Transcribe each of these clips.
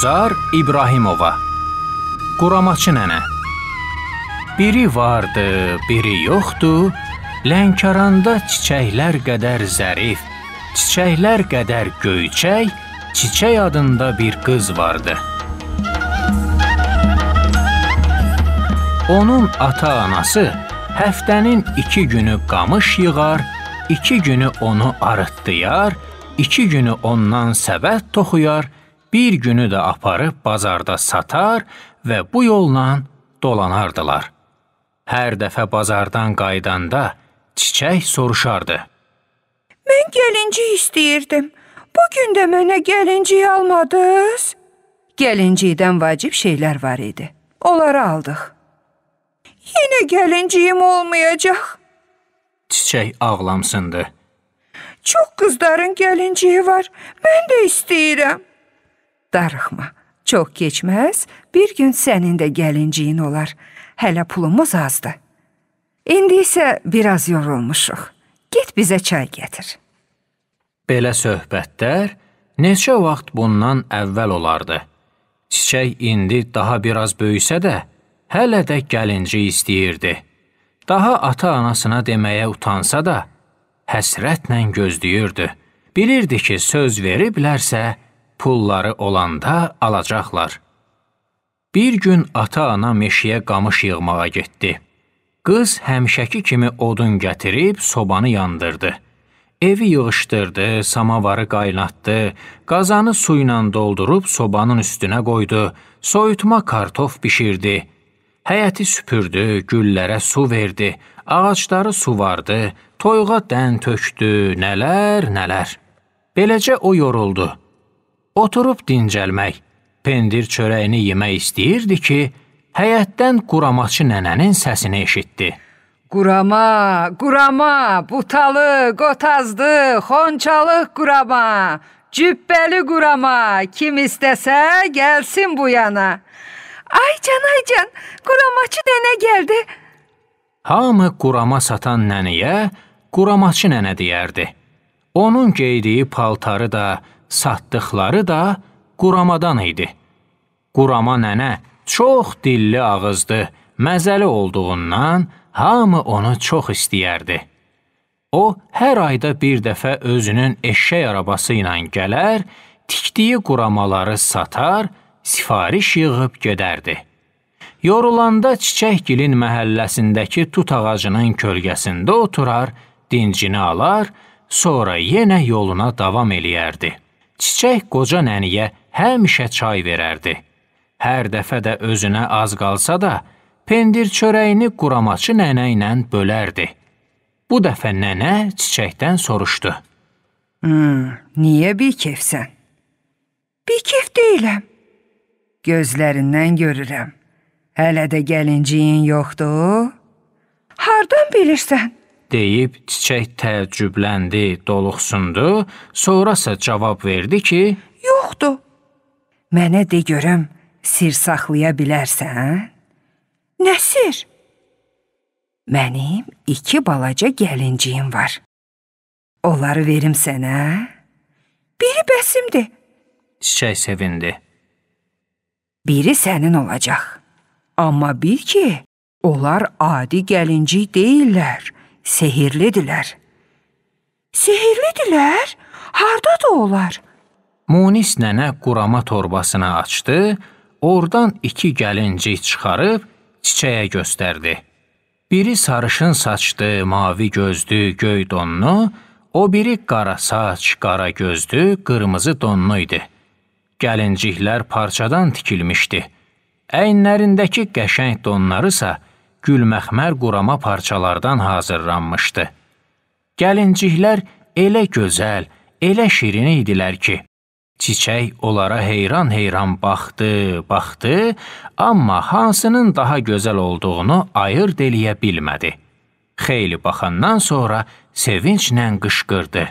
Gülzar İbrahimova Quramaçı nənə Biri vardı, biri yoxdu, Lənkəranda çiçəklər qədər zərif, çiçəklər qədər göyçək, çiçək adında bir qız vardı. Onun ata-anası həftənin 2 günü qamış yığar, 2 günü onu arıtdıyar, 2 günü ondan səbət toxuyar, bir günü də aparıb bazarda satar və bu yolla dolanardılar. Hər dəfə bazardan qayıdanda çiçək soruşardı. Mən gəlincik istəyirdim. Bu gün də mənə gəlincik almadınız? Gəlincikdən vacib şeylər var idi. Onları aldıq. Yenə gəlinciyim olmayacaq. Çiçək ağlamsındı. Çox qızların gəlinciyi var. Mən də istəyirəm. Darıxma, çox keçməz, bir gün sənin də gəlinciyin olar. Hələ pulumuz azdır. İndi isə biraz yorulmuşuq. Get bizə çay gətir. Belə söhbətlər neçə vaxt bundan əvvəl olardı. Çiçək indi daha biraz böyüsə də, hələ də gəlinci istəyirdi. Daha ata-anasına deməyə utansa da, həsrətlə gözləyirdi. Bilirdi ki, söz veriblərsə, pulları olanda alacaqlar. Bir gün ata-ana meşəyə qamış yığmağa getdi. Qız həmişəki kimi odun gətirib sobanı yandırdı. Evi yığışdırdı, samavarı qaynatdı, qazanı su ilə doldurub sobanın üstünə qoydu, soyutma kartof bişirdi. Həyəti süpürdü, güllərə su verdi, ağacları suvardı, toyuğa dən tökdü, nələr, nələr. Beləcə o yoruldu oturub dincəlmək, pendir çörəyini yemək istəyirdi ki, həyətdən quramaçı nənənin səsini eşitdi. Qurama, qurama, butalı, qotazdı, xonçalıq qurama, cübbəli qurama, kim istəsə gəlsin bu yana. Aycan, aycan, quramaçı nənə gəldi. Hamı qurama satan nənəyə quramaçı nənə deyərdi. Onun geydiyi paltarı da, satdıqları da quramadan idi. Qurama nənə çox dilli ağızdı, məzəli olduğundan hamı onu çox istəyərdi. O, hər ayda bir dəfə özünün eşşək arabası ilə gələr, tikdiyi quramaları satar, sifariş yığıb gedərdi. Yorulanda Çiçəkgilin məhəlləsindəki tut ağacının kölgəsində oturar, dincini alar, sonra yenə yoluna davam eləyərdi.'' Çiçək qoca nəniyə həmişə çay verərdi. Hər dəfə də özünə az qalsa da, pendir çörəyini quramaçı nənə ilə bölərdi. Bu dəfə nənə çiçəkdən soruşdu. Hmm, niyə bir kefsən? Bir kef deyiləm. Gözlərindən görürəm. Hələ də gəlinciyin yoxdur? Hardan bilirsən? deyib çiçək təəccübləndi, doluxsundu, sonrasa cavab verdi ki, yoxdur. Mənə de görüm, sir saxlaya bilərsən? Nə sir? Mənim iki balaca gəlinciyim var. Onları verim sənə. Biri bəsimdir. Çiçək sevindi. Biri sənin olacaq. Amma bil ki, onlar adi gəlincik deyillər sehirlidirlər. Sehirlidirlər? Hardadır onlar? Munis nənə qurama torbasını açdı, oradan iki gəlincik çıxarıb çiçəyə göstərdi. Biri sarışın saçlı, mavi gözlü, göy donlu, o biri qara saç, qara gözlü, qırmızı donlu idi. Gəlinciklər parçadan tikilmişdi. Əyinlərindəki qəşəng donlarısa gülməxmər qurama parçalardan hazırlanmışdı. Gəlinciklər elə gözəl, elə şirin idilər ki, çiçək onlara heyran-heyran baxdı, baxdı, amma hansının daha gözəl olduğunu ayırt eləyə bilmədi. Xeyli baxandan sonra sevinclə qışqırdı.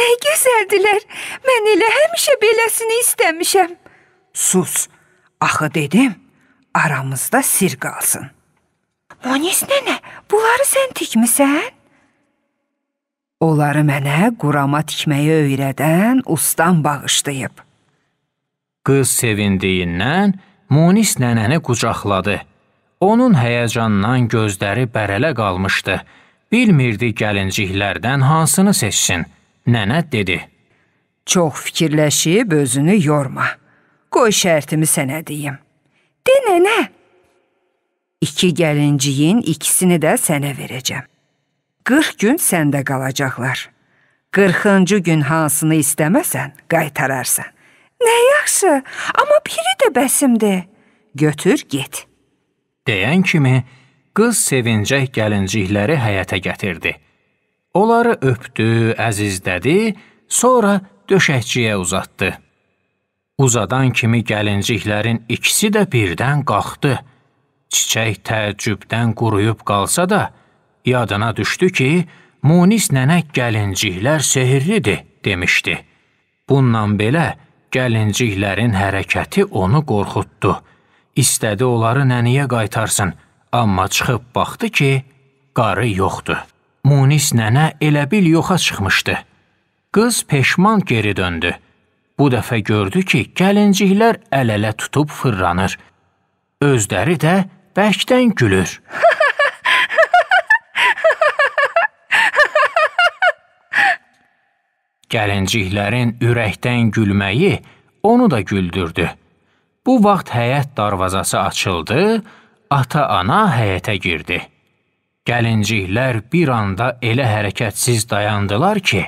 Nə gözəldilər! Mən elə həmişə beləsini istəmişəm. Sus, axı dedim, aramızda sir qalsın. Munis nənə, bunları sən tikmisən? Onları mənə qurama tikməyi öyrədən ustam bağışlayıb. Qız sevindiyindən Munis nənəni qucaqladı. Onun həyəcandan gözləri bərələ qalmışdı. Bilmirdi gəlinciklərdən hansını seçsin. Nənə dedi: "Çox fikirləşib özünü yorma. Qoy şərtimi sənə deyim. De nənə, İki gəlinciyin ikisini də sənə verəcəm. 40 gün səndə qalacaqlar. 40-cı gün hansını istəməsən, qaytararsan. Nə yaxşı, amma biri də bəsimdir. Götür, get. Deyən kimi qız sevincək gəlincikləri həyətə gətirdi. Onları öpdü, əzizlədi, sonra döşəkçiyə uzatdı. Uzadan kimi gəlinciklərin ikisi də birdən qalxdı Çiçək təəccübdən quruyub qalsa da, yadına düşdü ki, Munis nənə gəlinciklər sehirlidir demişdi. Bundan belə gəlinciklərin hərəkəti onu qorxutdu. İstədi onları nənəyə qaytarsın, amma çıxıb baxdı ki, qarı yoxdur. Munis nənə elə bil yoxa çıxmışdı. Qız peşman geri döndü. Bu dəfə gördü ki, gəlinciklər əl-ələ tutub fırlanır. Özləri də bərkdən gülür. Gəlinciklərin ürəkdən gülməyi onu da güldürdü. Bu vaxt həyət darvazası açıldı, ata-ana həyətə girdi. Gəlinciklər bir anda elə hərəkətsiz dayandılar ki,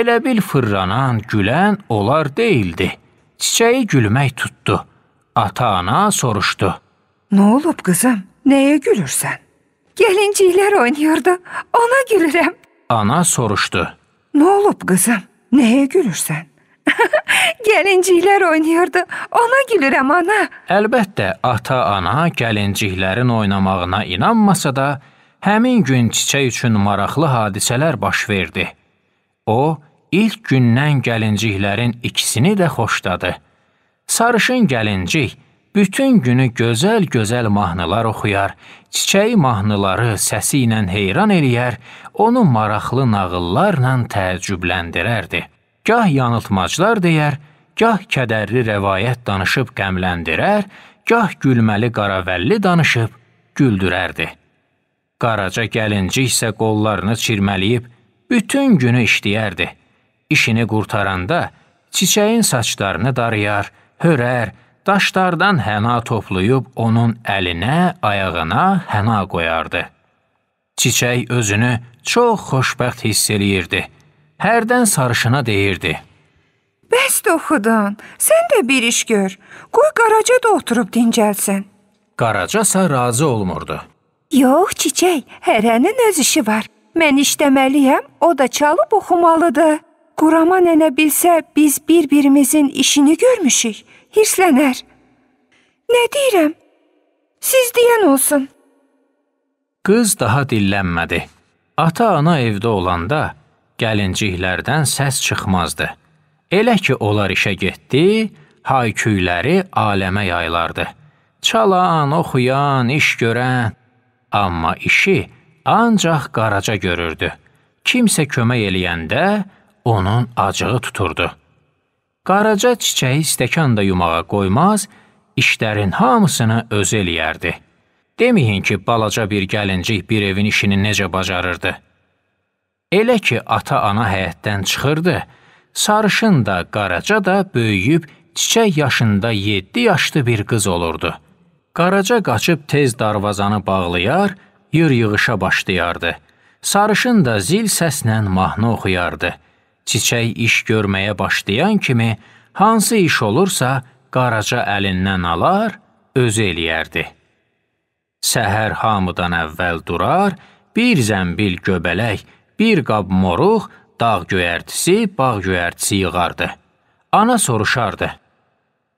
elə bil fırlanan, gülən onlar deyildi. Çiçəyi gülmək tutdu. Ata-ana soruşdu: Ne olup kızım? Neye gülürsen? Gelincikler oynuyordu. Ona gülürüm. Ana soruştu. Ne olup kızım? Neye gülürsen? gəlinciklər oynayırdı. Ona gülürəm ana. Əlbəttə, ata-ana gəlinciklərin oynamağına inanmasa da, həmin gün çiçək üçün maraqlı hadisələr baş verdi. O, ilk gündən gəlinciklərin ikisini də xoşladı. Sarışın gəlincik bütün günü gözəl-gözəl mahnılar oxuyar, çiçəyi mahnıları səsi ilə heyran eləyər, onu maraqlı nağıllarla təəccübləndirərdi. Gah yanıltmaclar deyər, gah kədərli rəvayət danışıb qəmləndirər, gah gülməli qaravəlli danışıb güldürərdi. Qaraca gəlinci isə qollarını çirməliyib bütün günü işləyərdi. İşini qurtaranda çiçəyin saçlarını darıyar, hörər, daşlardan həna toplayıb onun əlinə, ayağına həna qoyardı. Çiçək özünü çox xoşbəxt hiss eləyirdi. Hərdən sarışına deyirdi. Bəs oxudan, sən də bir iş gör. Qoy Qaraca da oturub dincəlsin. Qaracasa razı olmurdu. Yox, çiçək, hərənin öz işi var. Mən işləməliyəm, o da çalıb oxumalıdır. Qurama nənə bilsə, biz bir-birimizin işini görmüşük hirslənər. Nə deyirəm? Siz deyən olsun. Qız daha dillənmədi. Ata-ana evdə olanda gəlinciklərdən səs çıxmazdı. Elə ki onlar işə getdi, hayküyləri aləmə yayılardı. Çalan, oxuyan, iş görən, amma işi ancaq qaraca görürdü. Kimsə kömək eləyəndə onun acığı tuturdu. Qaraca çiçəyi stəkan da yumağa qoymaz, işlərin hamısını özü eləyərdi. Deməyin ki, balaca bir gəlincik bir evin işini necə bacarırdı. Elə ki, ata-ana həyətdən çıxırdı, sarışın da, qaraca da böyüyüb çiçək yaşında 7 yaşlı bir qız olurdu. Qaraca qaçıb tez darvazanı bağlayar, yır yığışa başlayardı. Sarışın da zil səslə mahnı oxuyardı. Çiçək iş görməyə başlayan kimi hansı iş olursa Qaraca əlindən alar, özü eləyərdi. Səhər hamıdan əvvəl durar, bir zəmbil göbələk, bir qab moruq, dağ göyərtisi, bağ göyərtisi yığardı. Ana soruşardı.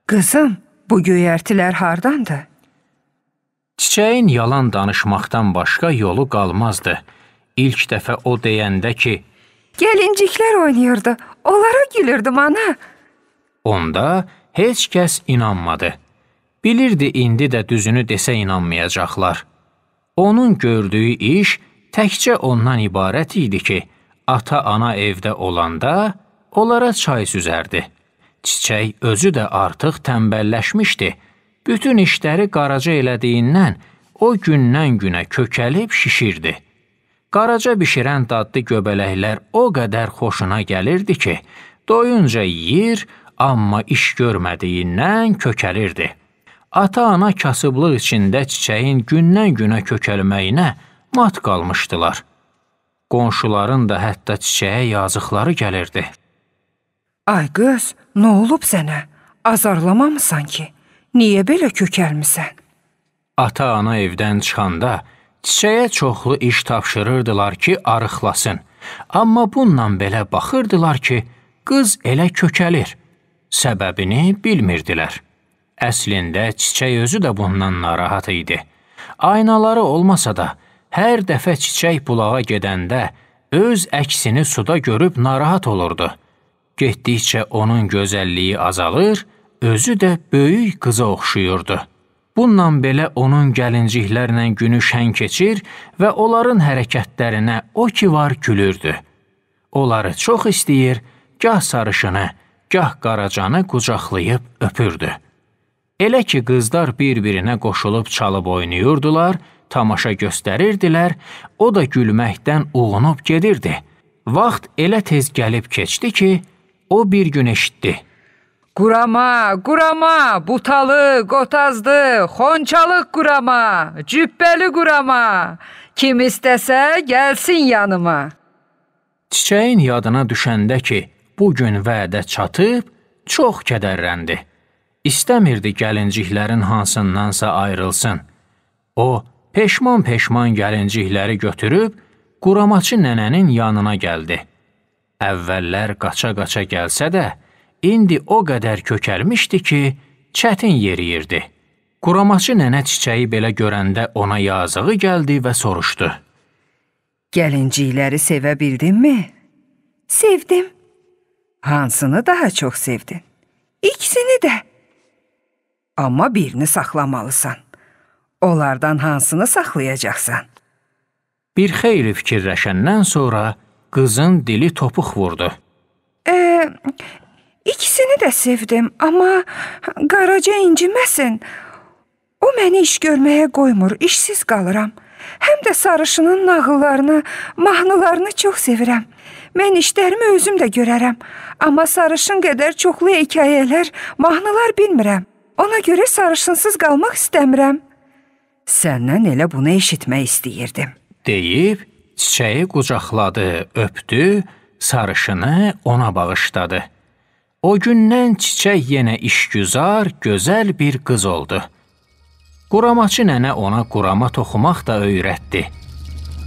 Qızım, bu göyərtilər hardandır? Çiçəyin yalan danışmaqdan başqa yolu qalmazdı. İlk dəfə o deyəndə ki, Gelinciklər oynayırdı. Onlara gülürdüm ana. Onda heç kəs inanmadı. Bilirdi indi də düzünü desə inanmayacaqlar. Onun gördüyü iş təkcə ondan ibarət idi ki, ata-ana evdə olanda onlara çay süzərdi. Çiçək özü də artıq tənbəlləşmişdi. Bütün işləri qaraca elədiyindən o gündən-günə kökəlib şişirdi. Qaraca bişirən dadlı göbələklər o qədər xoşuna gəlirdi ki, doyunca yeyir, amma iş görmədiyindən kökəlirdi. Ata-ana kasıblıq içində çiçəyin gündən-günə kökəlməyinə mat qalmışdılar. Qonşuların da hətta çiçəyə yazıqları gəlirdi. Ay qız, nə olub sənə? Azarlamamısan ki? Niyə belə kökəlmisən? Ata-ana evdən çıxanda Çiçəyə çoxlu iş tapşırırdılar ki, arıqlasın. Amma bununla belə baxırdılar ki, qız elə kökəlir. Səbəbini bilmirdilər. Əslində çiçək özü də bundan narahat idi. Aynaları olmasa da, hər dəfə çiçək bulağa gedəndə öz əksini suda görüb narahat olurdu. Getdikcə onun gözəlliyi azalır, özü də böyük qıza oxşuyurdu. Bununla belə onun gəlinciklərlə günü şən keçir və onların hərəkətlərinə o ki var gülürdü. Onları çox istəyir, gah sarışını, gah qaracanı qucaqlayıb öpürdü. Elə ki qızlar bir-birinə qoşulub çalıb oynayırdılar, tamaşa göstərirdilər, o da gülməkdən uğunub gedirdi. Vaxt elə tez gəlib keçdi ki, o bir gün eşitdi. Qurama, qurama, butalı, qotazlı, xonçalıq qurama, cübbəli qurama. Kim istəsə gəlsin yanıma. Çiçəyin yadına düşəndə ki, bu gün vədə çatıb, çox kədərləndi. İstəmirdi gəlinciklərin hansındansa ayrılsın. O, peşman-peşman gəlincikləri götürüb quramaçı nənənin yanına gəldi. Əvvəllər qaça-qaça gəlsə də, indi o qədər kökəlmişdi ki, çətin yeriyirdi. Quramaçı nənə çiçəyi belə görəndə ona yazığı gəldi və soruşdu. Gəlincikləri sevə bildinmi? Sevdim. Hansını daha çox sevdin? İkisini də. Amma birini saxlamalısan. Onlardan hansını saxlayacaqsan? Bir xeyli fikirləşəndən sonra qızın dili topuq vurdu. Ə, İkisini də sevdim, amma Qaraca inciməsin. O məni iş görməyə qoymur, işsiz qalıram. Həm də sarışının nağıllarını, mahnılarını çox sevirəm. Mən işlərimi özüm də görərəm, amma sarışın qədər çoxlu hekayələr, mahnılar bilmirəm. Ona görə sarışınsız qalmaq istəmirəm. Səndən elə bunu eşitmək istəyirdim. Deyib çiçəyi qucaqladı, öpdü, sarışını ona bağışladı. O gündən çiçək yenə işgüzar, gözəl bir qız oldu. Quramaçı nənə ona qurama toxumaq da öyrətdi.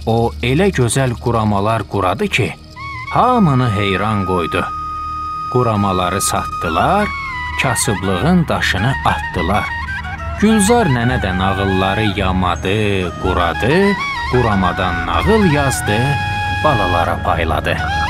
O elə gözəl quramalar quradı ki, hamını heyran qoydu. Quramaları satdılar, kasıblığın daşını atdılar. Gülzar nənə də nağılları yamadı, quradı, quramadan nağıl yazdı, balalara payladı.